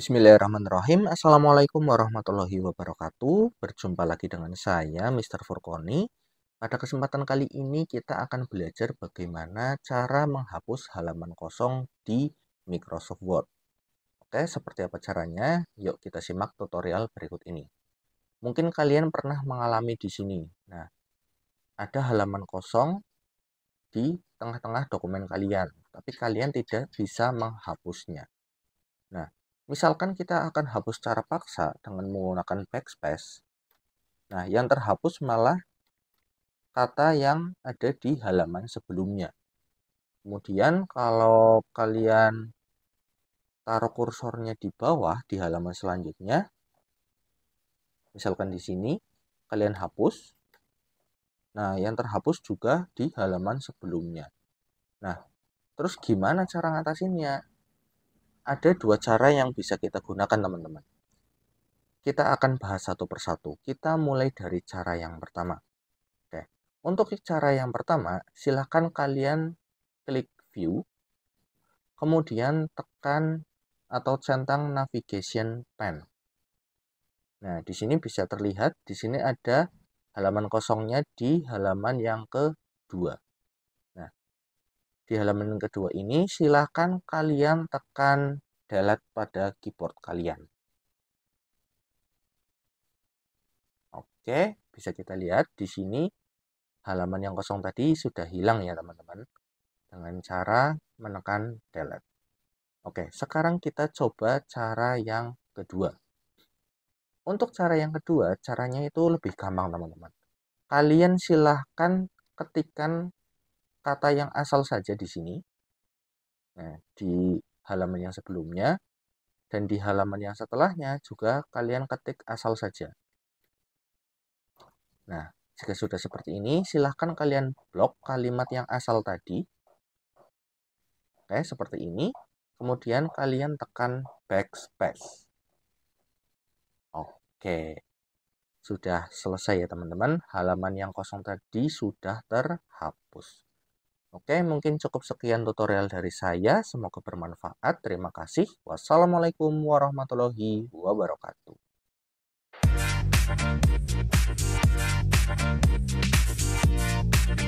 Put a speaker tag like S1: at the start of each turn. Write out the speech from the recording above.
S1: Bismillahirrahmanirrahim. Assalamualaikum warahmatullahi wabarakatuh. Berjumpa lagi dengan saya, Mr. Furkoni. Pada kesempatan kali ini kita akan belajar bagaimana cara menghapus halaman kosong di Microsoft Word. Oke, seperti apa caranya? Yuk kita simak tutorial berikut ini. Mungkin kalian pernah mengalami di sini. Nah, ada halaman kosong di tengah-tengah dokumen kalian, tapi kalian tidak bisa menghapusnya. Nah, Misalkan kita akan hapus secara paksa dengan menggunakan backspace. Nah, yang terhapus malah kata yang ada di halaman sebelumnya. Kemudian kalau kalian taruh kursornya di bawah di halaman selanjutnya, misalkan di sini, kalian hapus. Nah, yang terhapus juga di halaman sebelumnya. Nah, terus gimana cara ngatasinnya? ada dua cara yang bisa kita gunakan teman-teman. Kita akan bahas satu persatu. Kita mulai dari cara yang pertama. Oke. Untuk cara yang pertama, silahkan kalian klik view, kemudian tekan atau centang navigation pen. Nah, di sini bisa terlihat, di sini ada halaman kosongnya di halaman yang kedua di halaman kedua ini, silahkan kalian tekan delete pada keyboard kalian. Oke, bisa kita lihat di sini halaman yang kosong tadi sudah hilang ya teman-teman. Dengan cara menekan delete. Oke, sekarang kita coba cara yang kedua. Untuk cara yang kedua, caranya itu lebih gampang teman-teman. Kalian silahkan ketikkan kata yang asal saja di sini. Nah, di halaman yang sebelumnya dan di halaman yang setelahnya juga kalian ketik asal saja. Nah, jika sudah seperti ini, silahkan kalian blok kalimat yang asal tadi. Oke, seperti ini. Kemudian kalian tekan backspace. Oke, sudah selesai ya teman-teman. Halaman yang kosong tadi sudah terhapus. Oke, mungkin cukup sekian tutorial dari saya. Semoga bermanfaat. Terima kasih. Wassalamualaikum warahmatullahi wabarakatuh.